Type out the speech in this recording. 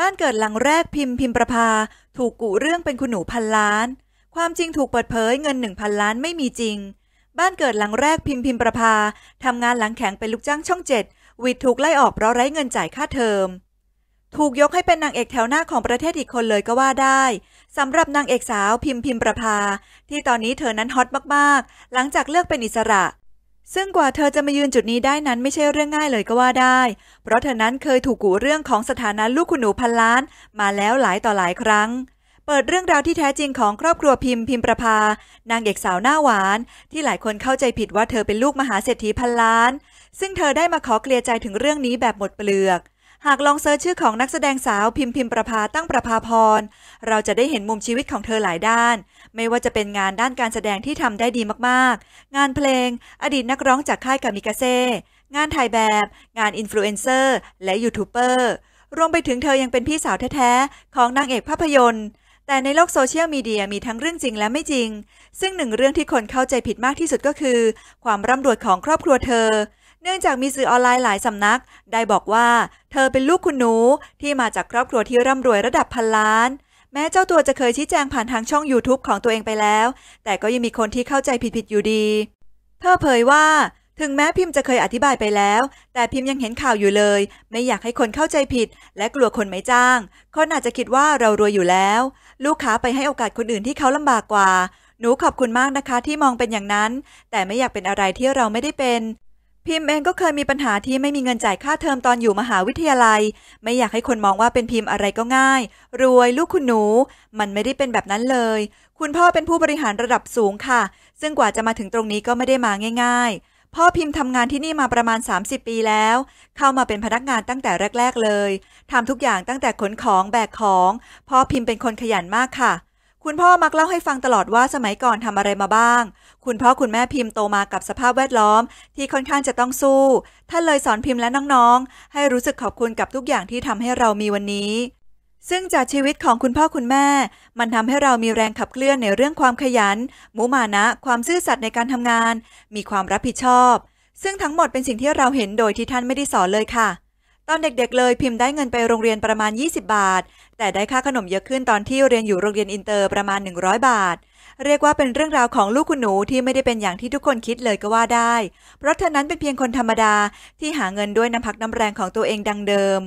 บ้านเกิดหลังแรกพิมพ์พิมประภา ถูกกุเรื่องเป็นคุณหนูพันล้าน ความจริงถูกเปิดเผยเงินหนึ่งพันล้านไม่มีจริงบ้านเกิดหลังแรกพิมพ์พิมประภาทำงานหลังแข็งเป็นลูกจ้างช่องเจ็ดวิดถูกไล่ออกเพราะไร้เงินจ่ายค่าเทอม ถูกยกให้เป็นนางเอกแถวหน้าของประเทศอีกคนเลยก็ว่าได้สำหรับนางเอกสาวพิมพ์พิมประภา ที่ตอนนี้เธอนั้นฮอตมากๆ หลังจากเลือกเป็นอิสระซึ่งกว่าเธอจะมายืนจุดนี้ได้นั้นไม่ใช่เรื่องง่ายเลยก็ว่าได้ เพราะเธอนั้นเคยถูกกูเรื่องของสถานะลูกคุณหนูพันล้านมาแล้วหลายต่อหลายครั้ง เปิดเรื่องราวที่แท้จริงของครอบครัวพิมพ์พิมประภา นางเอกสาวหน้าหวาน ที่หลายคนเข้าใจผิดว่าเธอเป็นลูกมหาเศรษฐีพันล้าน ซึ่งเธอได้มาขอเคลียร์ใจถึงเรื่องนี้แบบหมดเปลือกหากลองเซิร์ชชื่อของนักแสดงสาวพิมพิมประภาตั้งประภาพรเราจะได้เห็นมุมชีวิตของเธอหลายด้าน ไม่ว่าจะเป็นงานด้านการแสดงที่ทำได้ดีมากๆ งานเพลง อดีตนักร้องจากค่ายกามิกาเซ่งานถ่ายแบบ งานอินฟลูเอนเซอร์และยูทูบเบอร์ รวมไปถึงเธอยังเป็นพี่สาวแท้ๆของนางเอกภาพยนตร์ แต่ในโลกโซเชียลมีเดียมีทั้งเรื่องจริงและไม่จริง ซึ่งหนึ่งเรื่องที่คนเข้าใจผิดมากที่สุดก็คือความร่ำรวยของครอบครัวเธอเนื่องจากมีสื่อออนไลน์หลายสำนักได้บอกว่า เธอเป็นลูกคุณหนูที่มาจากครอบครัวที่ร่ำรวยระดับพันล้าน แม้เจ้าตัวจะเคยชี้แจงผ่านทางช่อง YouTube ของตัวเองไปแล้ว แต่ก็ยังมีคนที่เข้าใจผิดๆอยู่ดีเธอเผยว่า ถึงแม้พิมพ์จะเคยอธิบายไปแล้ว แต่พิมพ์ยังเห็นข่าวอยู่เลย ไม่อยากให้คนเข้าใจผิดและกลัวคนไม่จ้างคนอาจจะคิดว่าเรารวยอยู่แล้ว ลูกค้าไปให้โอกาสคนอื่นที่เขาลำบากกว่า หนูขอบคุณมากนะคะที่มองเป็นอย่างนั้น แต่ไม่อยากเป็นอะไรที่เราไม่ได้เป็นพิมพ์เองก็เคยมีปัญหาที่ไม่มีเงินจ่ายค่าเทอมตอนอยู่มหาวิทยาลัย ไม่อยากให้คนมองว่าเป็นพิมพ์อะไรก็ง่าย รวยลูกคุณหนู มันไม่ได้เป็นแบบนั้นเลย คุณพ่อเป็นผู้บริหารระดับสูงค่ะ ซึ่งกว่าจะมาถึงตรงนี้ก็ไม่ได้มาง่าย ๆ พ่อพิมพ์ทำงานที่นี่มาประมาณ 30 ปีแล้ว เข้ามาเป็นพนักงานตั้งแต่แรก ๆเลยทำทุกอย่างตั้งแต่ขนของแบกของ พ่อพิมพ์เป็นคนขยันมากค่ะคุณพ่อมักเล่าให้ฟังตลอดว่าสมัยก่อนทำอะไรมาบ้าง คุณพ่อคุณแม่พิมพ์โตมากับสภาพแวดล้อม ที่ค่อนข้างจะต้องสู้ ท่านเลยสอนพิมพ์และน้องๆ ให้รู้สึกขอบคุณกับทุกอย่างที่ทำให้เรามีวันนี้ ซึ่งจากชีวิตของคุณพ่อคุณแม่ มันทำให้เรามีแรงขับเคลื่อนในเรื่องความขยันมุมานะ ความซื่อสัตย์ในการทำงาน มีความรับผิดชอบ ซึ่งทั้งหมดเป็นสิ่งที่เราเห็นโดยที่ท่านไม่ได้สอนเลยค่ะตอนเด็กๆเลยพิมพ์ได้เงินไปโรงเรียนประมาณ 20 บาท แต่ได้ค่าขนมเยอะขึ้นตอนที่เรียนอยู่โรงเรียนอินเตอร์ประมาณ 100 บาท เรียกว่าเป็นเรื่องราวของลูกคุณหนูที่ไม่ได้เป็นอย่างที่ทุกคนคิดเลยก็ว่าได้ เพราะเธอนั้นเป็นเพียงคนธรรมดาที่หาเงินด้วยน้ำพักน้ำแรงของตัวเองดังเดิม